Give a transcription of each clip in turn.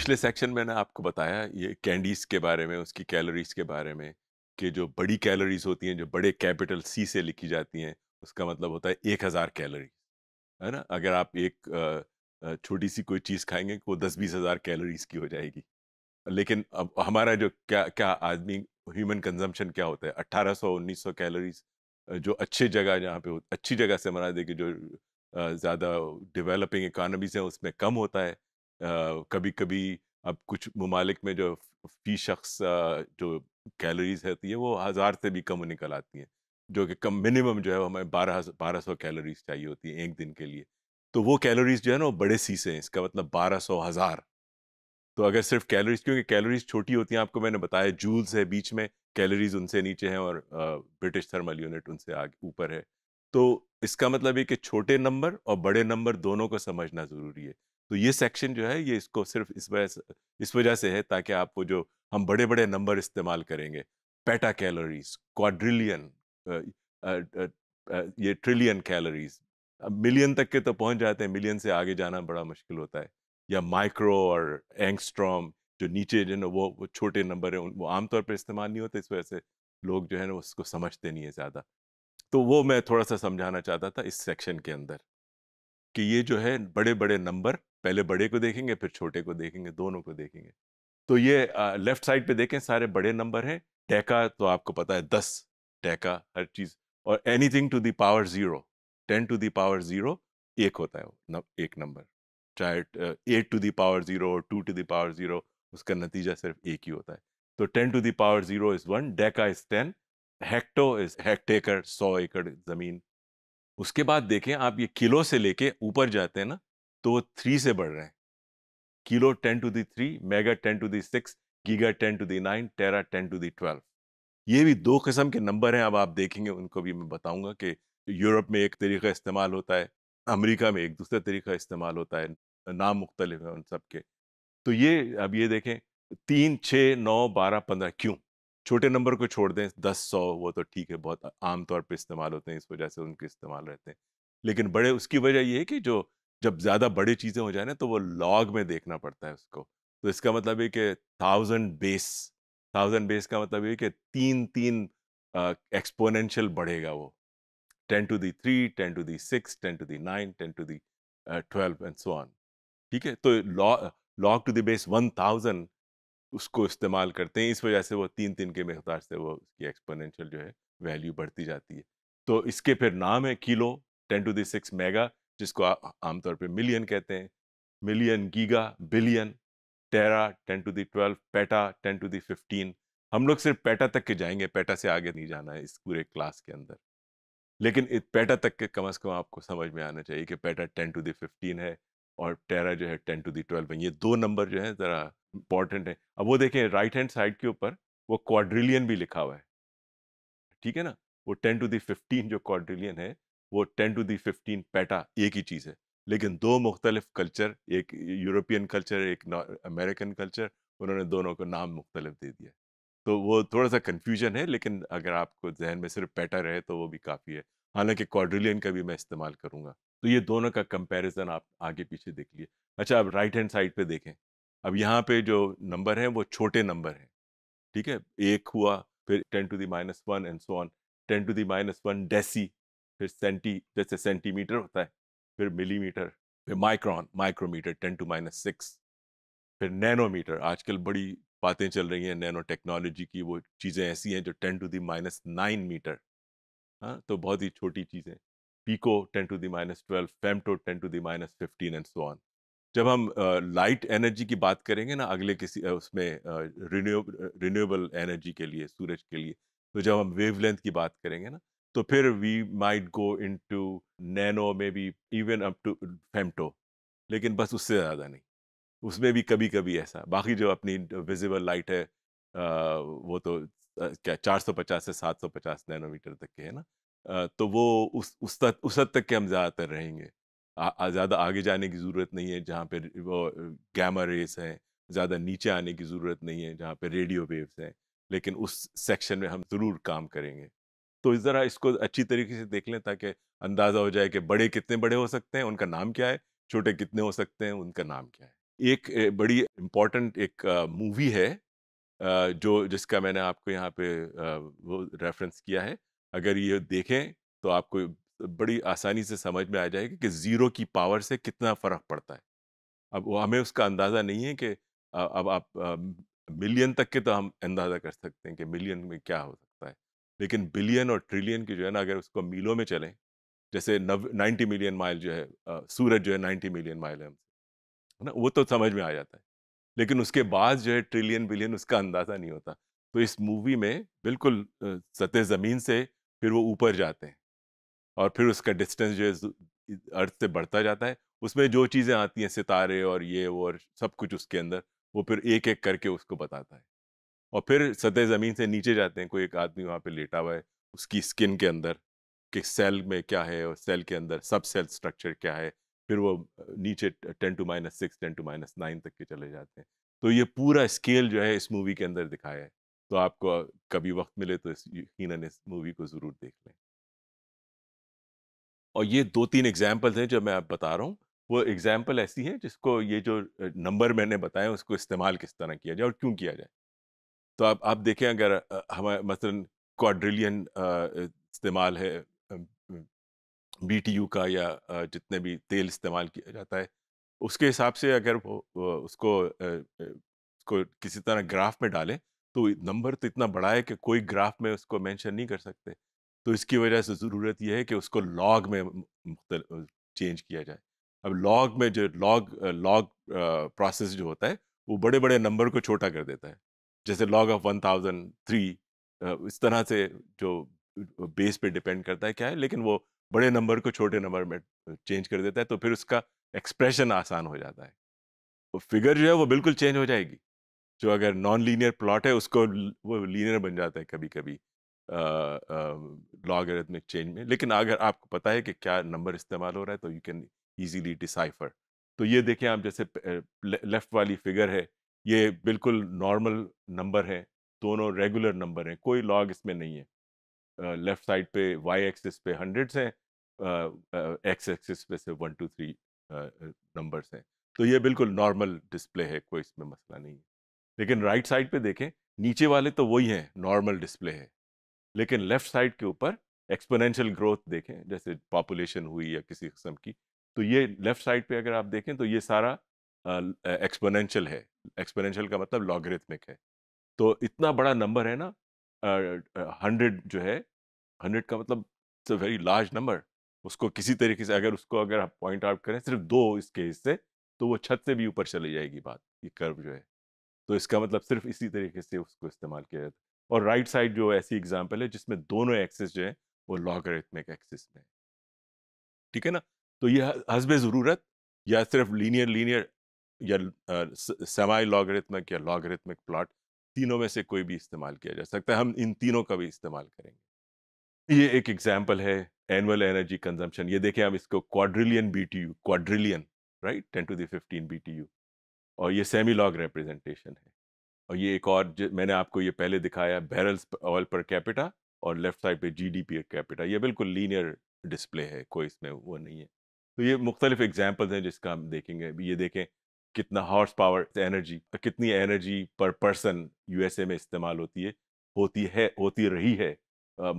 पिछले सेक्शन में ना आपको बताया ये कैंडीज के बारे में उसकी कैलोरीज के बारे में कि जो बड़ी कैलोरीज होती हैं जो बड़े कैपिटल सी से लिखी जाती हैं उसका मतलब होता है एक हज़ार कैलोरी है ना अगर आप एक छोटी सी कोई चीज़ खाएंगे वो दस बीस हज़ार कैलोरीज की हो जाएगी लेकिन अब हमारा जो क्या क्या आदमी ह्यूमन कंजम्पशन क्या होता है अट्ठारह सौ उन्नीस सौ कैलोरीज जो अच्छे जगह जहाँ पे अच्छी जगह से मना दे कि जो ज़्यादा डेवलपिंग इकानमीज हैं उसमें कम होता है कभी कभी अब कुछ ममालिक में जो फी शख्स जो कैलोरीज रहती है वो हज़ार से भी कम निकल आती हैं जो कि कम मिनिमम जो है वो हमें बारह बारह सौ कैलोरीज चाहिए होती है एक दिन के लिए तो वो कैलोरीज जो है ना वो बड़े सीसे हैं इसका मतलब बारह सौ हज़ार तो अगर सिर्फ कैलोरीज क्योंकि कैलोरीज छोटी होती हैं आपको मैंने बताया जूल्स है बीच में कैलोरीज उनसे नीचे हैं और ब्रिटिश थर्मल यूनिट उनसे आगे ऊपर है तो इसका मतलब ये कि छोटे नंबर और बड़े नंबर दोनों को समझना ज़रूरी है तो ये सेक्शन जो है ये इसको सिर्फ इस वजह इस वजह से है ताकि आप वो जो हम बड़े बड़े नंबर इस्तेमाल करेंगे पेटा कैलोरीज क्वाड्रिलियन ये ट्रिलियन कैलोरीज मिलियन तक के तो पहुंच जाते हैं मिलियन से आगे जाना बड़ा मुश्किल होता है या माइक्रो और एंगस्ट्रॉम जो नीचे जो वो, वो छोटे नंबर हैं वो आमतौर पर इस्तेमाल नहीं होते इस वजह से लोग जो है ना उसको समझते नहीं है ज़्यादा तो वो मैं थोड़ा सा समझाना चाहता था इस सेक्शन के अंदर कि ये जो है बड़े बड़े नंबर पहले बड़े को देखेंगे फिर छोटे को देखेंगे दोनों को देखेंगे तो ये आ, लेफ्ट साइड पे देखें सारे बड़े नंबर हैं टैका तो आपको पता है दस टैका हर चीज़ और anything to the power zero ten to the power zero एक होता है वो न, एक नंबर चाहे eight to the power zero two to the power zero उसका नतीजा सिर्फ एक ही होता है तो ten to the power zero is one deca is ten hecto is hectare सौ एकड़ ज़मीन उसके बाद देखें आप ये किलो से लेके ऊपर जाते हैं ना तो वो थ्री से बढ़ रहे हैं kilo ten to the three mega ten to the six giga ten to the nine tera ten to the twelve ये भी दो किस्म के नंबर हैं अब आप देखेंगे उनको भी मैं बताऊंगा कि यूरोप में एक तरीका इस्तेमाल होता है अमेरिका में एक दूसरा तरीका इस्तेमाल होता है नाम मुख्तलिफ है उन सब के तो ये अब ये देखें तीन छः नौ बारह पंद्रह क्यों छोटे नंबर को छोड़ दें दस सौ वो तो ठीक है बहुत आम तौर इस्तेमाल होते हैं इस वजह से उनके इस्तेमाल रहते हैं लेकिन बड़े उसकी वजह यह है कि जो जब ज़्यादा बड़ी चीज़ें हो जाए ना तो वो लॉग में देखना पड़ता है उसको तो इसका मतलब ये कि थाउजेंड बेस थाउजेंड बेस का मतलब ये कि तीन तीन एक्सपोनेंशियल बढ़ेगा वो ten to the three ten to the six ten to the nine ten to the twelve and so on ठीक है तो log to the base one thousand उसको इस्तेमाल करते हैं इस वजह से वो तीन तीन के मेहतार से वो उसकी एक्सपोनेंशियल जो है वैल्यू बढ़ती जाती है तो इसके फिर नाम है kilo ten to the six mega जिसको आमतौर पे मिलियन कहते हैं million giga billion tera ten to the twelve peta ten to the fifteen हम लोग सिर्फ पेटा तक के जाएंगे पेटा से आगे नहीं जाना है इस पूरे क्लास के अंदर लेकिन पेटा तक के कम से कम आपको समझ में आना चाहिए कि peta ten to the fifteen है और टेरा जो है टेन टू दी ट्वेल्व है ये दो नंबर जो है ज़रा इंपॉर्टेंट है अब वो देखें राइट हैंड साइड के ऊपर वो क्वाड्रिलियन भी लिखा हुआ है ठीक है ना वो टेन टू दी फिफ्टीन जो क्वाड्रिलियन है वो ten to the fifteen peta एक ही चीज़ है लेकिन दो मुख्तलिफ कल्चर एक यूरोपियन कल्चर एक अमेरिकन कल्चर उन्होंने दोनों को नाम मुख्तलिफ दे दिया तो वो थोड़ा सा कन्फ्यूजन है लेकिन अगर आपको जहन में सिर्फ पैटा रहे तो वो भी काफ़ी है हालांकि क्वाड्रिलियन का भी मैं इस्तेमाल करूँगा तो ये दोनों का कंपेरिज़न आप आगे पीछे देख लिए अच्छा अब राइट हैंड साइड पर देखें अब यहाँ पर जो नंबर हैं वो छोटे नंबर हैं ठीक है एक हुआ फिर ten to the minus one and so on ten to the minus one deci फिर सेंटी जैसे सेंटीमीटर होता है फिर मिलीमीटर फिर micron micrometre ten to minus six फिर नैनोमीटर आजकल बड़ी बातें चल रही हैं नैनो टेक्नोलॉजी की वो चीज़ें ऐसी हैं जो ten to the minus nine metre हाँ तो बहुत ही छोटी चीज़ें pico ten to the minus twelve femto ten to the minus fifteen and so on जब हम लाइट uh, एनर्जी की बात करेंगे ना अगले किसी uh, उसमें रिन्यूएबल uh, एनर्जी के लिए सूरज के लिए तो जब हम वेवलेंथ की बात करेंगे ना तो फिर we might go into nano maybe even up to femto लेकिन बस उससे ज़्यादा नहीं उसमें भी कभी कभी ऐसा बाकी जो अपनी विजिबल लाइट है आ, वो तो क्या चार सौ पचास से सात सौ नैनो नैनोमीटर तक के है ना तो वो उस उस हद तक के हम ज़्यादातर रहेंगे ज़्यादा आगे जाने की ज़रूरत नहीं है जहाँ पर वो गैमा रेस हैं ज़्यादा नीचे आने की ज़रूरत नहीं है जहाँ पर रेडियो वेव्स हैं लेकिन उस सेक्शन में हम ज़रूर काम करेंगे तो इस ज़रा इसको अच्छी तरीके से देख लें ताकि अंदाज़ा हो जाए कि बड़े कितने बड़े हो सकते हैं उनका नाम क्या है छोटे कितने हो सकते हैं उनका नाम क्या है एक बड़ी इम्पॉर्टेंट एक मूवी है जो जिसका मैंने आपको यहाँ पे वो रेफरेंस किया है अगर ये देखें तो आपको बड़ी आसानी से समझ में आ जाएगा कि ज़ीरो की पावर से कितना फ़र्क पड़ता है अब वो हमें उसका अंदाज़ा नहीं है कि अब आप मिलियन तक के तो हम अंदाज़ा कर सकते हैं कि मिलियन में क्या हो सकता है लेकिन बिलियन और ट्रिलियन की जो है ना अगर उसको मीलों में चलें जैसे नव नाइन्टी मिलियन माइल जो है सूरज जो है नाइन्टी मिलियन माइल है ना वो तो समझ में आ जाता है लेकिन उसके बाद जो है ट्रिलियन बिलियन उसका अंदाज़ा नहीं होता तो इस मूवी में बिल्कुल सतह ज़मीन से फिर वो ऊपर जाते हैं और फिर उसका डिस्टेंस जो है अर्थ से बढ़ता जाता है उसमें जो चीज़ें आती हैं सितारे और ये वो और सब कुछ उसके अंदर वो फिर एक एक करके उसको बताता है और फिर सतह ज़मीन से नीचे जाते हैं कोई एक आदमी वहाँ पे लेटा हुआ है उसकी स्किन के अंदर कि सेल में क्या है और सेल के अंदर सब सेल स्ट्रक्चर क्या है फिर वो नीचे ten to minus six ten to minus nine तक के चले जाते हैं तो ये पूरा स्केल जो है इस मूवी के अंदर दिखाया है तो आपको कभी वक्त मिले तो इस यकीन इस मूवी को ज़रूर देख लें और ये दो तीन एग्जाम्पल्स हैं जो मैं आप बता रहा हूँ वो एग्जाम्पल ऐसी हैं जिसको ये जो नंबर मैंने बताया उसको इस्तेमाल किस तरह किया जाए और क्यों किया जाए तो आप आप देखें अगर हमारे मसलन क्वाड्रिलियन इस्तेमाल है बीटीयू का या जितने भी तेल इस्तेमाल किया जाता है उसके हिसाब से अगर वो उसको उसको किसी तरह ग्राफ में डालें तो नंबर तो इतना बड़ा है कि कोई ग्राफ में उसको मेंशन नहीं कर सकते तो इसकी वजह से ज़रूरत यह है कि उसको लॉग में चेंज किया जाए अब लॉग में जो लॉग लॉग प्रोसेस जो होता है वो बड़े बड़े नंबर को छोटा कर देता है जैसे log of one thousand three इस तरह से जो बेस पे डिपेंड करता है क्या है लेकिन वो बड़े नंबर को छोटे नंबर में चेंज कर देता है तो फिर उसका एक्सप्रेशन आसान हो जाता है वो फिगर जो है वो बिल्कुल चेंज हो जाएगी जो अगर नॉन लीनियर प्लॉट है उसको वो लीनियर बन जाता है कभी कभी लॉगरिथमिक चेंज में लेकिन अगर आपको पता है कि क्या नंबर इस्तेमाल हो रहा है तो यू कैन ईजीली डिसाइफर तो ये देखें आप जैसे लेफ्ट वाली फिगर है ये बिल्कुल नॉर्मल नंबर है दोनों रेगुलर नंबर हैं कोई लॉग इसमें नहीं है लेफ्ट साइड पे वाई एक्सिस पे हंड्रेड्स हैं एक्स एक्सिस पे से वन टू थ्री नंबर्स हैं तो ये बिल्कुल नॉर्मल डिस्प्ले है कोई इसमें मसला नहीं है लेकिन राइट right साइड पे देखें नीचे वाले तो वही हैं नॉर्मल डिस्प्ले है लेकिन लेफ्ट साइड के ऊपर एक्सपोनेंशियल ग्रोथ देखें जैसे पॉपुलेशन हुई या किसी किस्म की तो ये लेफ्ट साइड पे अगर आप देखें तो ये सारा एक्सपोनेंशियल है एक्सपोनेंशियल का मतलब लॉगरिथमिक है तो इतना बड़ा नंबर है ना हंड्रेड जो है हंड्रेड का मतलब it's a very large number उसको किसी तरीके से अगर उसको अगर आप पॉइंट आउट करें सिर्फ दो इसके हिस्से तो वो छत से भी ऊपर चली जाएगी बात ये कर्व जो है तो इसका मतलब सिर्फ इसी तरीके से उसको इस्तेमाल किया जाता है और राइट साइड जो ऐसी एग्जाम्पल है जिसमें दोनों एक्सेस जो है वो लॉगरिथमिक एक्सेस में ठीक है ना तो यह हसब ज़रूरत या सिर्फ लीनियर लीनियर या सेमाई लॉगरिथमिक या लॉगरिथमिक प्लॉट तीनों में से कोई भी इस्तेमाल किया जा सकता है हम इन तीनों का भी इस्तेमाल करेंगे ये एक एग्जाम्पल है एनुअल एनर्जी कंजम्पशन ये देखें हम इसको quadrillion B T U quadrillion right ten to the fifteen B T U और ये सेमी लॉग रिप्रेजेंटेशन है और ये एक और मैंने आपको ये पहले दिखाया बैरल्स ऑयल पर कैपिटा और लेफ्ट साइड पे जी डी पी कैपिटा ये बिल्कुल लीनियर डिस्प्ले है कोई इसमें वो नहीं है तो ये मुख्तलिफ एग्जाम्पल्स हैं जिसका हम देखेंगे ये देखें कितना हॉर्स पावर एनर्जी कितनी एनर्जी पर पर्सन यूएसए में इस्तेमाल होती है होती है होती रही है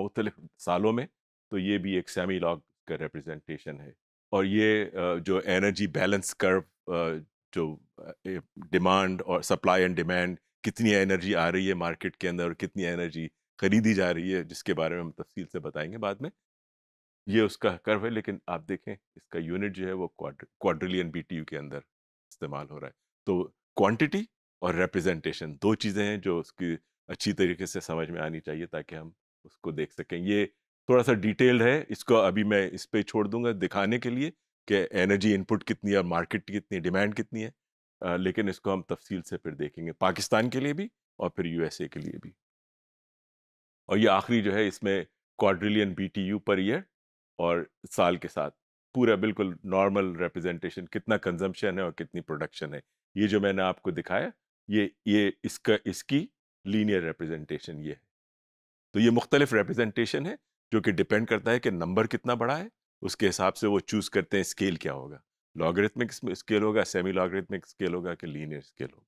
मुख्तलिफ सालों में तो ये भी एक सेमी लॉग का रिप्रेजेंटेशन है और ये जो एनर्जी बैलेंस कर्व जो डिमांड और सप्लाई एंड डिमांड कितनी एनर्जी आ रही है मार्केट के अंदर और कितनी एनर्जी खरीदी जा रही है जिसके बारे में हम तफसील से बताएंगे बाद में ये उसका कर्व है लेकिन आप देखें इसका यूनिट जो है वो क्वाड्रिलियन बी के अंदर इस्तेमाल हो रहा है तो क्वांटिटी और रिप्रेजेंटेशन दो चीज़ें हैं जो उसकी अच्छी तरीके से समझ में आनी चाहिए ताकि हम उसको देख सकें ये थोड़ा सा डिटेल्ड है इसको अभी मैं इस पर छोड़ दूंगा दिखाने के लिए कि एनर्जी इनपुट कितनी है मार्केट कितनी डिमांड कितनी है आ, लेकिन इसको हम तफसील से फिर देखेंगे पाकिस्तान के लिए भी और फिर यूएसए के लिए भी और ये आखिरी जो है इसमें क्वाड्रिलियन बीटीयू पर ईयर और साल के साथ पूरा बिल्कुल नॉर्मल रिप्रेजेंटेशन कितना कंजम्पशन है और कितनी प्रोडक्शन है ये जो मैंने आपको दिखाया ये ये इसका इसकी लीनियर रिप्रेजेंटेशन ये है तो ये मुख्तलिफ रिप्रेजेंटेशन है जो कि डिपेंड करता है कि नंबर कितना बड़ा है उसके हिसाब से वो चूज़ करते हैं स्केल क्या होगा लॉगरिथमिक स्केल होगा सेमी लॉगरिथमिक स्केल होगा कि लीनियर स्केल होगा